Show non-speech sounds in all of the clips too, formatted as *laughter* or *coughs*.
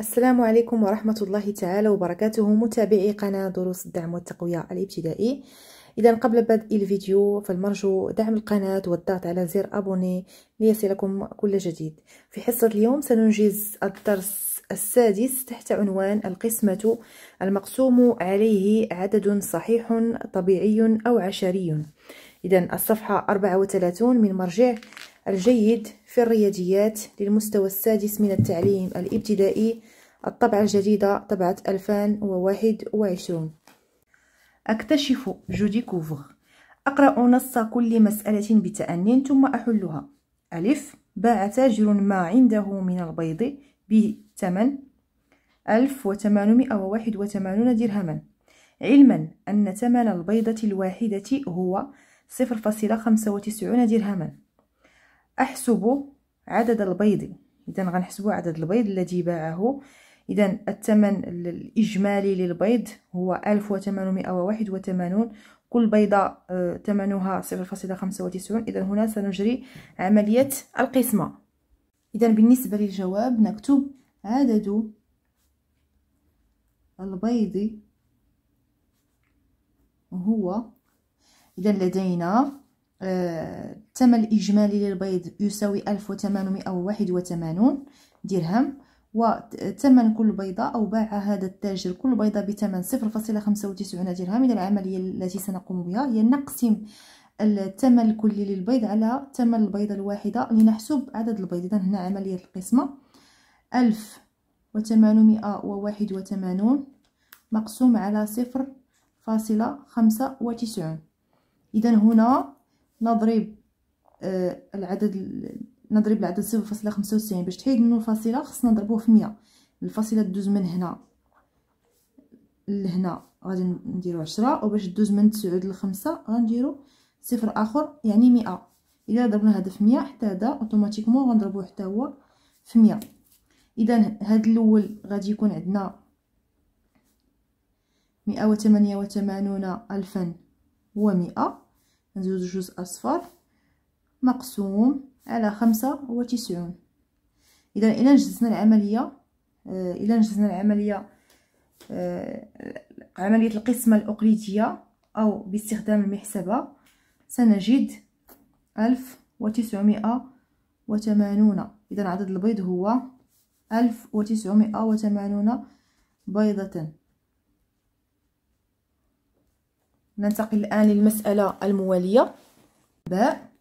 السلام عليكم ورحمة الله تعالى وبركاته متابعي قناة دروس الدعم والتقوية الابتدائي إذا قبل بدء الفيديو فالمرجو دعم القناة والضغط على زر أبوني ليصلكم كل جديد في حصة اليوم سننجز الدرس السادس تحت عنوان القسمة المقسوم عليه عدد صحيح طبيعي أو عشري إذا الصفحة 34 من مرجع الجيد في الرياضيات للمستوى السادس من التعليم الابتدائي الطبعة الجديدة طبعة 2021 أكتشف جودي كوفر أقرأ نص كل مسألة بتأني ثم أحلها ألف باع تاجر ما عنده من البيض بثمن ألف وثمانون درهما علما أن ثمن البيضة الواحدة هو صفر فاصلة خمسة وتسعون درهما احسب عدد البيض اذا غنحسبوا عدد البيض الذي باعه اذا الثمن الاجمالي للبيض هو 1881 كل بيضه آه، ثمنها 0.95 اذا هنا سنجري عمليه القسمه اذا بالنسبه للجواب نكتب عدد البيض هو اذا لدينا آه، الثمن الإجمالي للبيض يساوي 1881 درهم وثمن كل بيضة أو باع هذا التاجر كل بيضة بثمن 0.95 درهم إذا العملية التي سنقوم بها هي نقسم الثمن الكلي للبيض على ثمن البيضة الواحدة لنحسب عدد البيض إذا هنا عملية القسمة 1881 مقسوم على 0.95 إذا هنا نضرب آه، العدد نضرب العدد صفر فاصلة خمسة وتسعين باش تحيد منو الفاصله خصنا نضربوه في مية الفاصله تدوز من هنا لهنا غادي نديرو عشرة وباش دوز من تسعود لخمسة غنديرو صفر اخر يعني مئة الا ضربنا هذا في مية حتى هذا اوتوماتيكمون غنضربوه حتى هو في مية اذا هاد الاول غادي يكون عندنا مئة وثمانية وثمانون الفا ومئة نزيد جوج اصفار مقسوم على خمسة وتسعون إذا إلى نجزنا العملية آه، إلى نجزنا العملية آه، عملية القسمة الأقليدية أو باستخدام المحسبة سنجد ألف وتسعمائة وثمانون إذا عدد البيض هو ألف وتسعمائة وثمانون بيضة ننتقل الآن للمسألة الموالية باء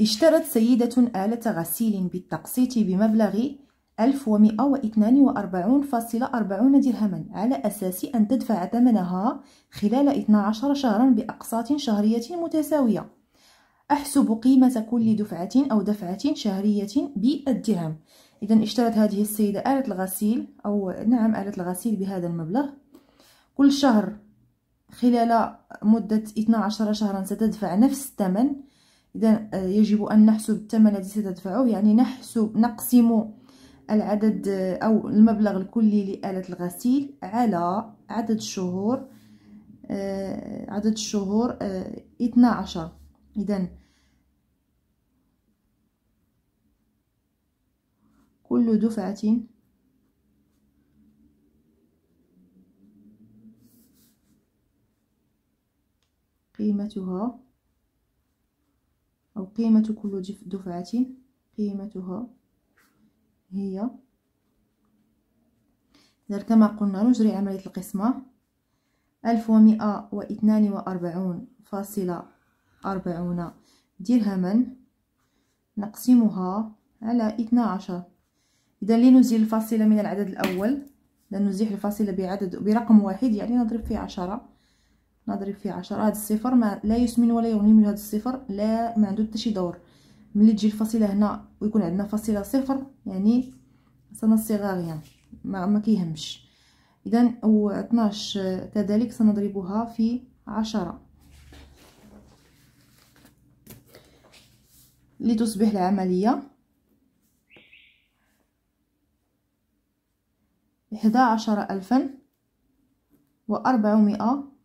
اشترت سيدة آلة غسيل بالتقسيط بمبلغ 1142.40 درهما على أساس أن تدفع ثمنها خلال 12 شهرا بأقساط شهرية متساوية أحسب قيمة كل دفعة أو دفعة شهرية بالدرهم إذا اشترت هذه السيدة آلة الغسيل أو نعم آلة الغسيل بهذا المبلغ كل شهر خلال مدة 12 شهرا ستدفع نفس الثمن إذا آه، يجب أن نحسب الثمن الذي ستدفعه يعني نحسب نقسم العدد آه، أو المبلغ الكلي لآلة الغسيل على عدد الشهور آه، عدد الشهور 12 إذا كل دفعة قيمتها أو قيمة كل دفعة قيمتها هي إذا كما قلنا نجري عملية القسمة ألف ومئة واثنان وأربعون فاصلة أربعون درهما نقسمها على اثنا عشر إذا لنزيل الفاصلة من العدد الأول لنزيح الفاصلة بعدد برقم واحد يعني نضرب فيه عشرة نضرب فيه عشرة هاد الصفر ما لا يسمن ولا يغني من هاد الصفر لا ما عنده حتى شي دور ملي تجي الفصيله هنا ويكون عندنا فصيله صفر يعني سنصيغها غيان ما, ما كيهمش اذا او 12 كذلك سنضربها في عشرة لتصبح العمليه ألفا وأربعمائة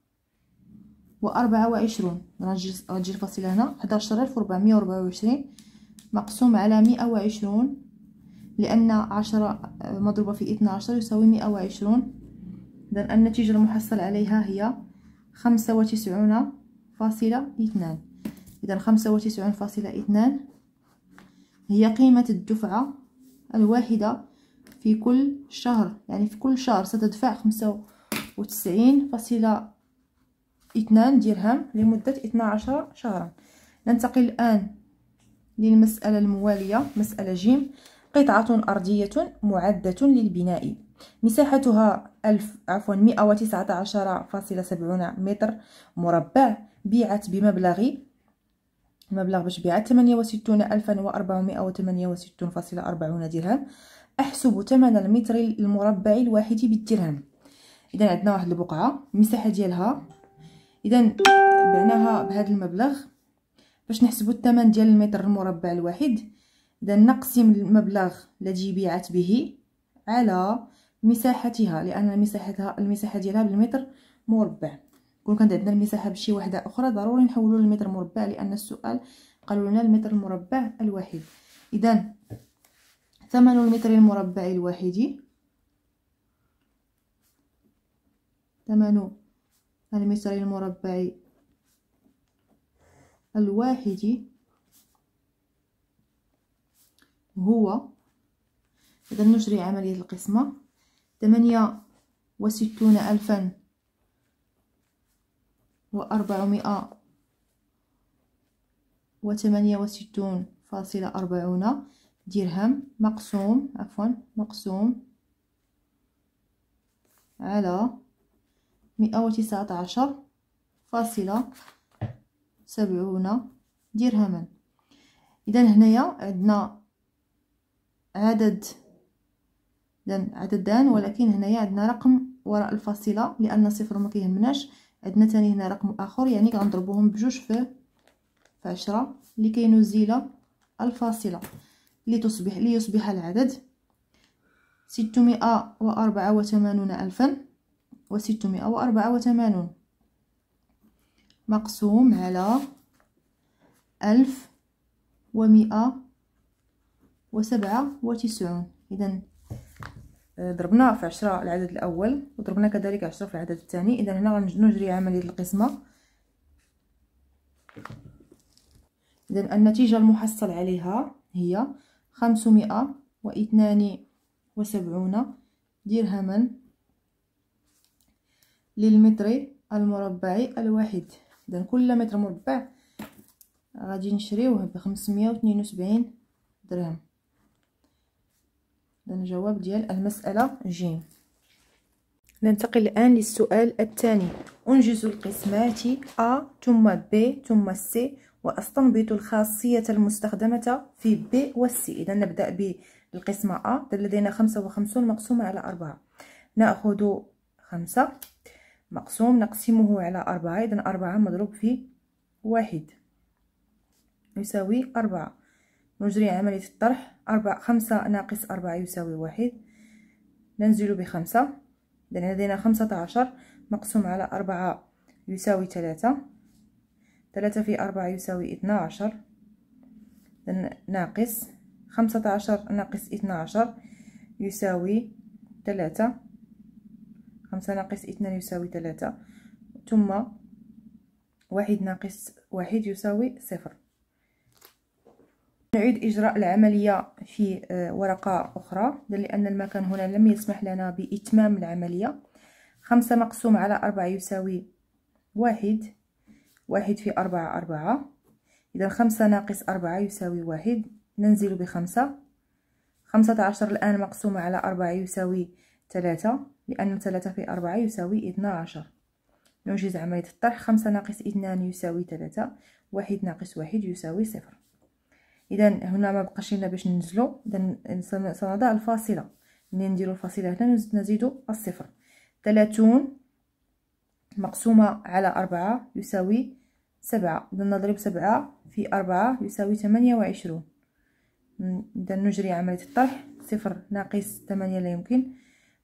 وأربعة وعشرون غنجي الفاصلة هنا حداشر ألف وربعمية وربعة وعشرين مقسوم على مئة وعشرون لأن عشرة مضروبة في اثنا عشر يساوي مئة وعشرون إذا النتيجة المحصل عليها هي خمسة وتسعون فاصلة اثنان إذا خمسة وتسعون فاصلة اثنان هي قيمة الدفعة الواحدة في كل شهر يعني في كل شهر ستدفع خمسة وتسعين فاصلة 2 درهم لمدة 12 شهرا ننتقل الآن للمسألة الموالية مسألة جيم قطعة أرضية معدة للبناء مساحتها ألف عفوا 119.70 متر مربع بيعت بمبلغ المبلغ باش بيعت 68468.40 درهم احسب ثمن المتر المربع الواحد بالدرهم اذا عندنا واحد البقعه المساحه ديالها اذا بعناها بهذا المبلغ باش نحسبوا الثمن ديال المتر المربع الواحد اذا نقسم المبلغ الذي بيعت به على مساحتها لان مساحتها المساحه ديالها بالمتر مربع كون كانت عندنا المساحه بشي وحده اخرى ضروري نحولوا للمتر مربع لان السؤال قالوا لنا المتر المربع الواحد اذا ثمن المتر المربع الواحد ثمن المتر المربع الواحد هو إذا نجري عملية القسمة ثمانية وستون ألفا وأربعمائة وثمانية وستون فاصلة أربعون درهم مقسوم عفوا مقسوم على مئة وتسعة عشر فاصلة سبعون درهما اذا هنايا عندنا عدد اذا عددان ولكن هنايا عندنا رقم وراء الفاصله لان صفر ما كيهمناش عندنا تاني هنا رقم اخر يعني كنضربوهم بجوج في عشرة لكي نزيل الفاصله لتصبح ليصبح العدد وأربعة وثمانون ألفا وستمائة وأربعة وثمانون مقسوم على ألف ومائة وسبعة وتسعون إذا آه، ضربنا في عشرة العدد الأول وضربنا كذلك عشرة في العدد الثاني إذا هنا نجري عملية القسمة إذا النتيجة المحصل عليها هي خمسمائة واثنان وسبعون درهما للمتر المربع الواحد اذا كل متر مربع غادي نشريوه ب 572 درهم اذا الجواب ديال المساله جيم ننتقل الآن للسؤال الثاني أنجز القسمات أ ثم ب ثم س وأستنبط الخاصية المستخدمة في ب و س إذا نبدأ بالقسمة أ لدينا خمسة وخمسون مقسومة على أربعة نأخذ خمسة مقسوم نقسمه على أربعة إذا أربعة مضروب في واحد يساوي أربعة نجري عملية الطرح أربعة خمسة ناقص أربعة يساوي واحد ننزل بخمسة إذا لدينا خمسة عشر مقسوم على أربعة يساوي ثلاثة ثلاثة في أربعة يساوي اثنا عشر ناقص خمسة عشر ناقص اثنا عشر يساوي ثلاثة خمسة ناقص اثنان يساوي ثلاثة ثم واحد ناقص واحد يساوي صفر نعيد إجراء العملية في آه، ورقة أخرى لأن المكان هنا لم يسمح لنا بإتمام العملية خمسة مقسوم على أربعة يساوي واحد واحد في أربعة أربعة إذا خمسة ناقص أربعة يساوي واحد ننزل بخمسة خمسة عشر الآن مقسومة على أربعة يساوي ثلاثة لأن ثلاثة في أربعة يساوي اثناعشر نوجز عملية الطرح خمسة ناقص اثنان يساوي ثلاثة واحد ناقص واحد يساوي صفر إذا هنا ما بقاش لنا باش ننزلو إذا سنضع الفاصلة منين نديرو الفاصلة هنا نزيدو الصفر ثلاثون مقسومة على أربعة يساوي سبعة إذا نضرب سبعة في أربعة يساوي ثمانية وعشرون إذا نجري عملية الطرح صفر ناقص ثمانية لا يمكن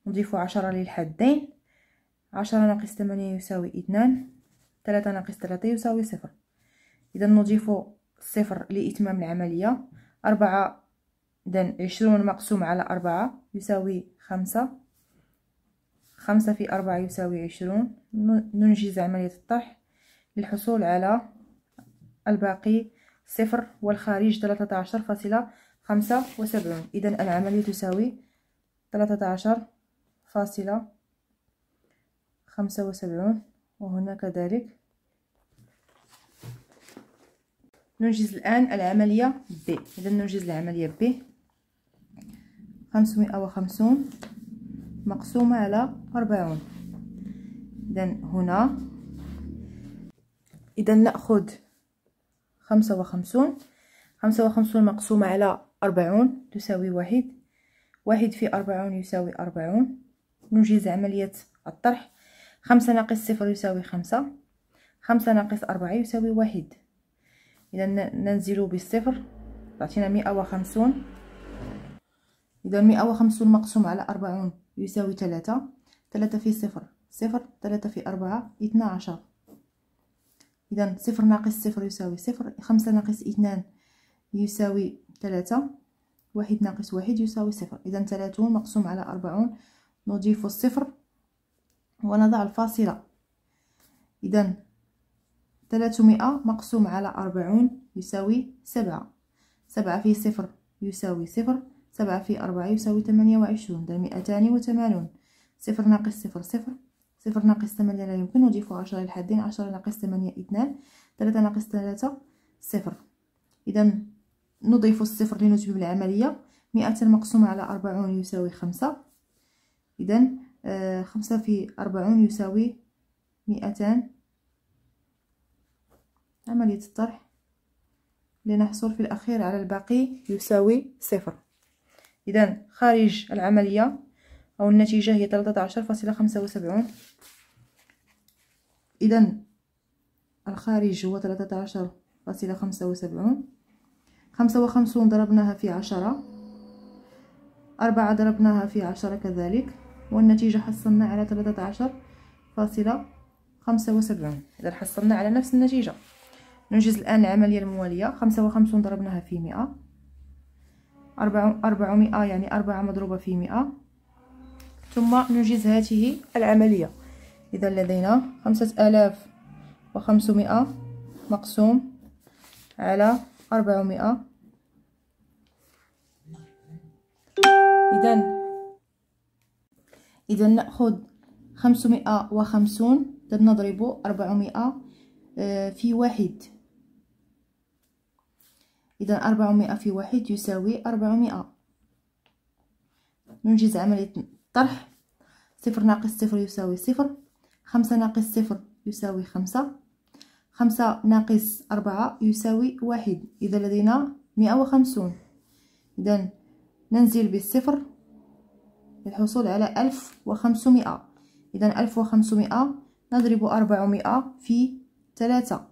نضيف عشرة للحدين عشرة ناقص ثمانية يساوي اثنان ثلاثة ناقص ثلاثة يساوي صفر إذا نضيف صفر لإتمام العملية أربعة إذا عشرون مقسوم على أربعة يساوي خمسة خمسة في أربعة يساوي عشرون ننجز عملية الطرح للحصول على الباقي صفر والخارج ثلاثة عشر فاصلة خمسة وسبعون إذا العملية تساوي ثلاثة عشر فاصلة خمسة وسبعون وهنا كذلك ننجز الآن العملية ب إذا ننجز العملية ب خمسمائة وخمسون مقسومة على أربعون إذا هنا إذا نأخذ خمسة وخمسون خمسة وخمسون مقسومة على أربعون تساوي واحد واحد في أربعون يساوي أربعون نجيز عملية الطرح خمسة ناقص صفر يساوي خمسة خمسة ناقص أربعة يساوي واحد إذا ننزل بالصفر تعطينا مئة وخمسون إذا مئة وخمسون مقسوم على أربعون يساوي ثلاثة ثلاثة في صفر صفر ثلاثة في أربعة اثنا عشر إذا صفر ناقص صفر يساوي صفر خمسة ناقص اثنان يساوي ثلاثة واحد ناقص واحد يساوي صفر إذا ثلاثون مقسوم على أربعون نضيف الصفر ونضع الفاصلة إذا ثلاثمائة مقسوم على أربعون يساوي سبعة سبعة في صفر يساوي صفر سبعة في أربعة يساوي ثمانية وعشرون ده مئتان وثمانون صفر ناقص صفر صفر صفر ناقص ثمانية لا يمكن نضيف عشرة للحدين عشرة ناقص ثمانية اثنان ثلاثة ناقص ثلاثة صفر إذا نضيف الصفر لنتمم العملية مئة مقسومة على أربعون يساوي خمسة إذا آه، خمسة في أربعون يساوي مئتان عملية الطرح لنحصل في الأخير على الباقي يساوي صفر إذا خارج العملية أو النتيجة هي ثلاثة عشر فاصلة خمسة وسبعون إذا الخارج هو ثلاثة عشر فاصلة خمسة وسبعون خمسة وخمسون ضربناها في عشرة أربعة ضربناها في عشرة كذلك والنتيجة حصلنا على ثلاثة عشر فاصلة خمسة وسبعون إذا حصلنا على نفس النتيجة ننجز الآن العملية الموالية خمسة وخمسون ضربناها في مئة أربعمائة يعني أربعة مضروبة في مئة ثم ننجز هذه العملية إذا لدينا خمسة آلاف وخمسمائة مقسوم على أربعمائة إذا اذا ناخذ خمسمائة وخمسون نضربه أربعمائة آه، في واحد إذا أربعمائة في واحد يساوي أربعمائة ننجز عملية الطرح صفر ناقص صفر يساوي صفر خمسة ناقص صفر يساوي خمسة خمسة ناقص أربعة يساوي واحد إذا لدينا مئة وخمسون إذا ننزل بالصفر للحصول على ألف وخمسمائة إذا ألف وخمسمائة نضرب أربعمائة في ثلاثة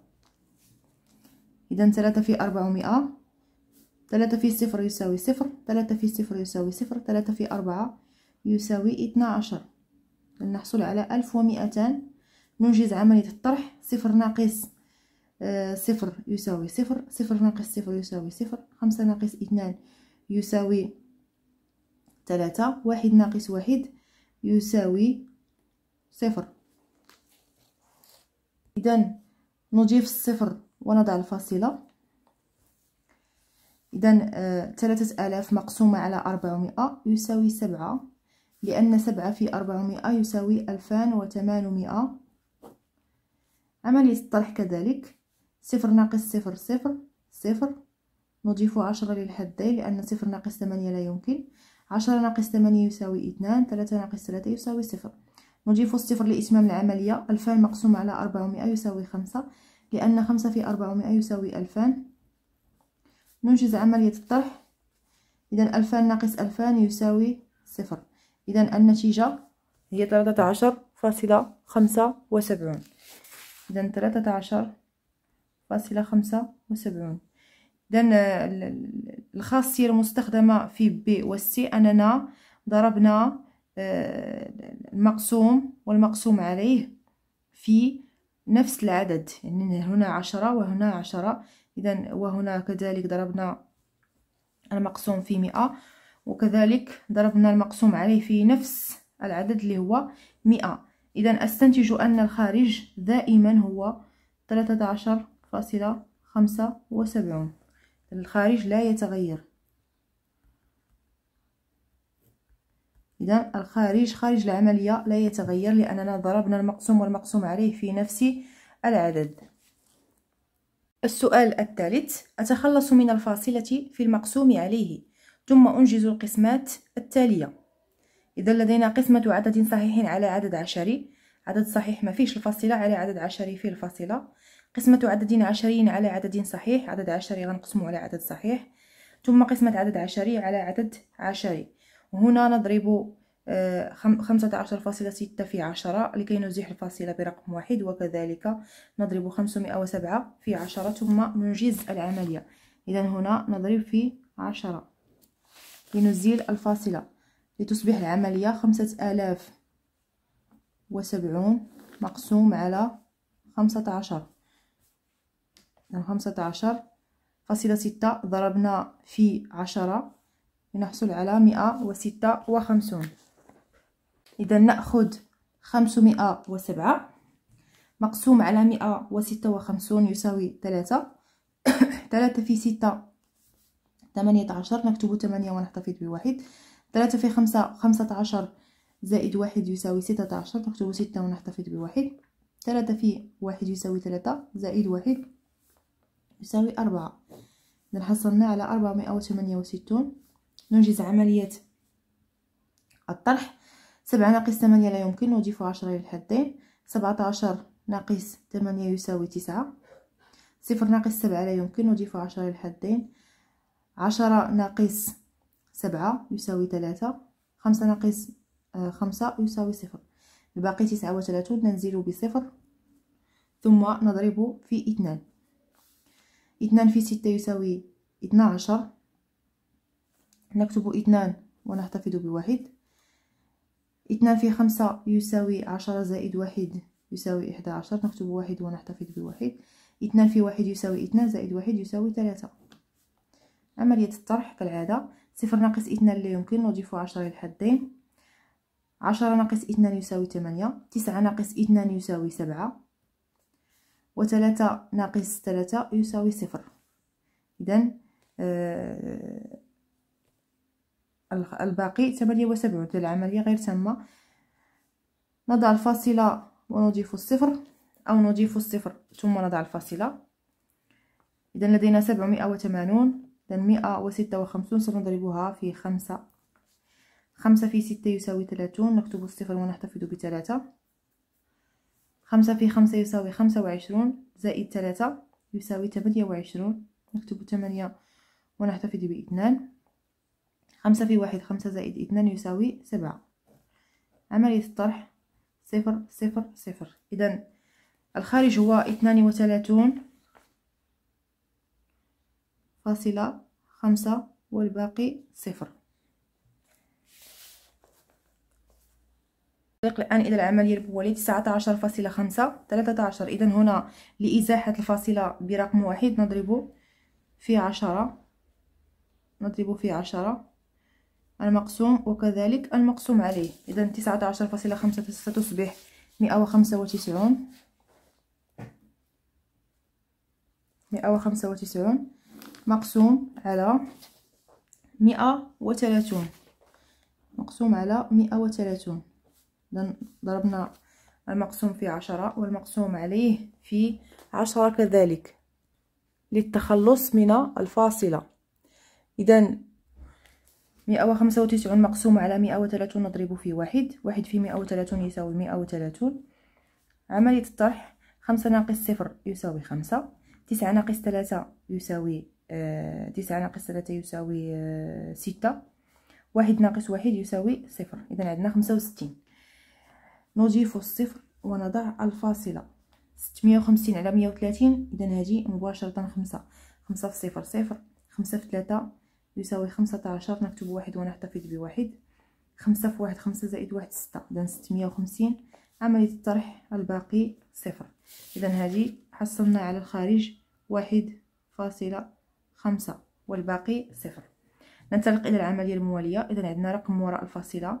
إذا ثلاثة في أربعمائة ثلاثة في صفر يساوي صفر ثلاثة في صفر يساوي صفر ثلاثة في أربعة يساوي اثنا عشر لنحصل على ألف ومئتان ننجز عملية الطرح صفر ناقص آه، صفر يساوي صفر صفر ناقص صفر يساوي صفر خمسة ناقص اثنان يساوي ثلاثة واحد ناقص واحد يساوي صفر إذا نضيف الصفر ونضع الفاصلة إذا آه ثلاثة آلاف مقسومة على أربعمائة يساوي سبعة لأن سبعة في أربعمائة يساوي ألفان وثمانمائة عملية الطرح كذلك صفر ناقص صفر صفر صفر نضيف عشرة للحدين لأن صفر ناقص ثمانية لا يمكن عشرة ناقص ثمانية يساوي اثنان ثلاثة ناقص ثلاثة يساوي صفر نضيف الصفر لإتمام العملية ألفان مقسوم على أربعمائة يساوي خمسة لأن خمسة في أربعمائة يساوي ألفان ننجز عملية الطرح إذا ألفان ناقص ألفان يساوي صفر إذا النتيجة هي ثلاثة عشر فاصلة خمسة وسبعون إذا ثلاثة عشر فاصلة خمسة وسبعون إذن الخاصية المستخدمة في بي والسي أننا ضربنا آه، المقسوم والمقسوم عليه في نفس العدد يعني هنا عشرة وهنا عشرة إذا وهنا كذلك ضربنا المقسوم في مئة وكذلك ضربنا المقسوم عليه في نفس العدد اللي هو مئة إذا أستنتج أن الخارج دائما هو ثلاثة عشر فاصلة خمسة وسبعون الخارج لا يتغير إذا الخارج خارج العملية لا يتغير لأننا ضربنا المقسوم والمقسوم عليه في نفس العدد السؤال الثالث أتخلص من الفاصلة في المقسوم عليه ثم أنجز القسمات التالية إذا لدينا قسمة عدد صحيح على عدد عشري عدد صحيح ما فيش الفاصلة على عدد عشري فيه الفاصلة قسمة عدد عشري على عدد صحيح عدد عشري غنقسمه على عدد صحيح ثم قسمة عدد عشري على عدد عشري وهنا نضرب آه، خمسة عشر فاصلة ستة في عشرة لكي نزيح الفاصلة برقم واحد وكذلك نضرب خمسمائة وسبعة في عشرة ثم ننجز العملية إذا هنا نضرب في عشرة لنزيل الفاصلة لتصبح العملية خمسة آلاف وسبعون مقسوم على خمسة عشر خمسة عشر فاصلة ستة ضربنا في عشرة لنحصل على مئة وستة وخمسون إذا نأخذ خمسمائة وسبعة مقسوم على مئة وستة وخمسون يساوي ثلاثة *coughs* ثلاثة في ستة ثمانية عشر نكتب ثمانية ونحتفظ بواحد ثلاثة في خمسة خمسة عشر زائد واحد يساوي ستة عشر نكتب ستة ونحتفظ بواحد ثلاثة في واحد يساوي ثلاثة زائد واحد يساوي أربعة إذا حصلنا على أربعمائة وثمانية وستون ننجز عملية الطرح سبعة ناقص ثمانية لا يمكن نضيف عشرة للحدين سبعة عشر ناقص ثمانية يساوي تسعة صفر ناقص سبعة لا يمكن نضيف عشرة للحدين عشرة ناقص سبعة يساوي ثلاثة خمسة ناقص آه، خمسة يساوي صفر الباقي تسعة وثلاثون ننزل بصفر ثم نضرب في اثنان اثنان في ستة يساوي اثنا عشر نكتب اثنان ونحتفظ بواحد اثنان في خمسة يساوي عشرة زائد واحد يساوي إحدى عشر نكتب واحد ونحتفظ بواحد اثنان في واحد يساوي اثنان زائد واحد يساوي ثلاثة عملية الطرح كالعادة صفر ناقص اثنان لا يمكن نضيف عشرة للحدين عشرة ناقص اثنان يساوي ثمانية تسعة ناقص اثنان يساوي سبعة وثلاثة ناقص ثلاثة يساوي صفر إذا آه الباقي ثمانية وسبعون العملية غير تامة نضع الفاصلة ونضيف الصفر أو نضيف الصفر ثم نضع الفاصلة إذا لدينا سبعمائة وثمانون إذا مائة وستة وخمسون سنضربها في خمسة خمسة في ستة يساوي ثلاثون نكتب الصفر ونحتفظ بثلاثة خمسة في خمسة يساوي خمسة وعشرون زائد ثلاثة يساوي ثمانية وعشرون نكتب ثمانية ونحتفظ باثنان خمسة في واحد خمسة زائد اثنان يساوي سبعة عملية الطرح صفر صفر صفر إذا الخارج هو اثنان وثلاثون فاصلة خمسة والباقي صفر ننتقل الآن إلى العملية البولية 19.5 13 إذا هنا لإزاحة الفاصلة برقم واحد نضرب في عشرة نضرب في عشرة المقسوم وكذلك المقسوم عليه إذا 19.5 ستصبح 195 195 مقسوم على 130 مقسوم على 130 إذا ضربنا المقسوم في عشرة والمقسوم عليه في عشرة كذلك للتخلص من الفاصلة إذا مئة وخمسة وتسعون مقسوم على مئة وثلاثون نضرب في واحد واحد في مئة وثلاثون يساوي مئة وثلاثون عملية الطرح خمسة ناقص صفر يساوي خمسة تسعة ناقص ثلاثة يساوي آه، تسعة ناقص ثلاثة يساوي آه، ستة واحد ناقص واحد يساوي صفر إذا عندنا خمسة وستين نضيف الصفر ونضع الفاصله 650 على 130 اذا هذه مباشره 5 5 في 0 0 5 في 3 يساوي 15 نكتب واحد ونحتفظ بواحد 5 في 1 5 زائد 1 6 اذا 650 عمليه الطرح الباقي صفر اذا هذه حصلنا على الخارج واحد فاصلة خمسة والباقي صفر ننتقل إلى العملية الموالية إذا عندنا رقم وراء الفاصلة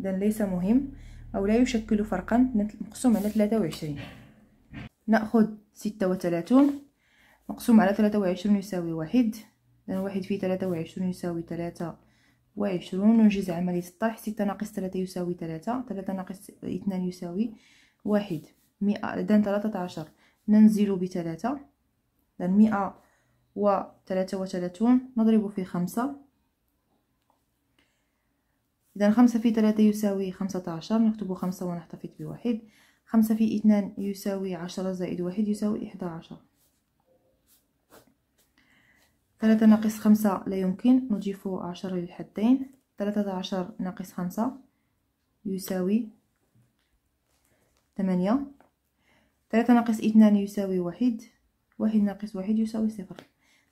إذا ليس مهم أو لا يشكل فرقا مقسوم على ثلاثة وعشرين نأخذ ستة وثلاثون مقسوم على ثلاثة وعشرون يساوي واحد إذا واحد في ثلاثة وعشرون يساوي ثلاثة وعشرون ننجز عملية الطرح ستة ناقص ثلاثة يساوي ثلاثة ثلاثة ناقص اثنان يساوي واحد مئة إذا ثلاثة عشر ننزل بثلاثة إذا مئة وثلاثة وثلاثون نضرب في خمسة إذا خمسة في ثلاثة يساوي خمسة عشر نكتب خمسة ونحتفظ بواحد خمسة في اثنان يساوي عشرة زائد واحد يساوي إحدى عشر ثلاثة ناقص خمسة لا يمكن نضيف عشرة للحدين ثلاثة عشر ناقص خمسة يساوي ثمانية ثلاثة ناقص اثنان يساوي واحد واحد ناقص واحد يساوي صفر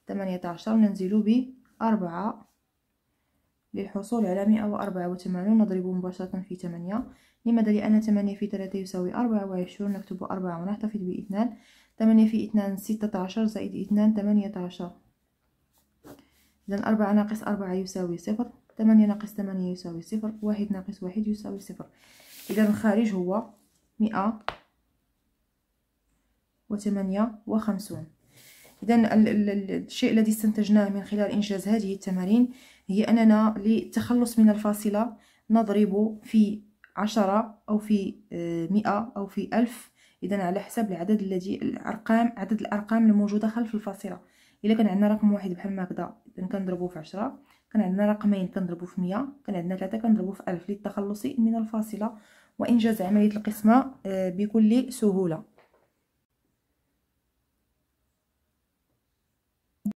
ثمانية عشر ننزل بأربعة للحصول على مئة وأربعة وثمانون نضرب مباشرة في ثمانية لماذا لأن ثمانية في ثلاثة يساوي أربعة وعشرون نكتب أربعة ونحتفظ باثنان ثمانية في اثنان 16 زائد اثنان ثمانية عشر إذا أربعة ناقص أربعة يساوي صفر ثمانية ناقص ثمانية يساوي صفر واحد ناقص واحد يساوي صفر إذا الخارج هو مئة وثمانية وخمسون إذا الشيء الذي استنتجناه من خلال إنجاز هذه التمارين هي أننا للتخلص من الفاصلة نضرب في عشرة أو في آه، مئة أو في ألف إذا على حسب العدد الذي الأرقام عدد الأرقام الموجودة خلف الفاصلة إلا كان عندنا رقم واحد بحال هكذا إذا كنضربوه في عشرة كان عندنا رقمين كنضربوه في مية كان عندنا ثلاثة كنضربوه في ألف للتخلص من الفاصلة وإنجاز عملية القسمة آه، بكل سهولة